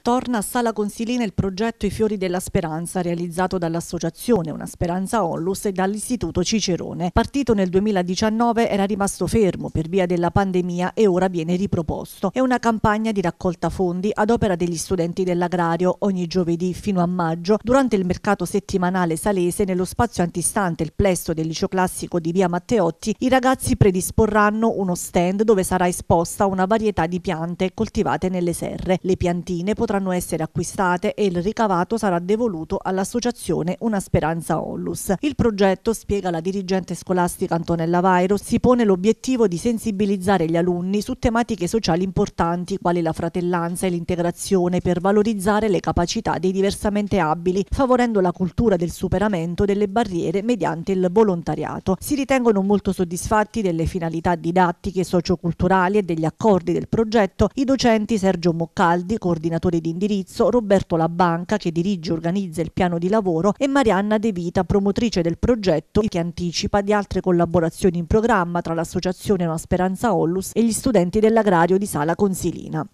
Torna a Sala Consilina il progetto I Fiori della Speranza realizzato dall'associazione Una Speranza Onlus e dall'Istituto Cicerone. Partito nel 2019 era rimasto fermo per via della pandemia e ora viene riproposto. È una campagna di raccolta fondi ad opera degli studenti dell'agrario ogni giovedì fino a maggio durante il mercato settimanale salese nello spazio antistante il plesso del liceo classico di via Matteotti i ragazzi predisporranno uno stand dove sarà esposta una varietà di piante coltivate nelle serre. Le piantine potranno potranno essere acquistate e il ricavato sarà devoluto all'associazione Una Speranza Ollus. Il progetto, spiega la dirigente scolastica Antonella Vairo, si pone l'obiettivo di sensibilizzare gli alunni su tematiche sociali importanti quali la fratellanza e l'integrazione per valorizzare le capacità dei diversamente abili, favorendo la cultura del superamento delle barriere mediante il volontariato. Si ritengono molto soddisfatti delle finalità didattiche, socioculturali e degli accordi del progetto i docenti Sergio Moccaldi, coordinatore Board di indirizzo, Roberto Labanca, che dirige e organizza il piano di lavoro, e Marianna De Vita, promotrice del progetto, che anticipa di altre collaborazioni in programma tra l'associazione Una Speranza Ollus e gli studenti dell'agrario di Sala Consilina.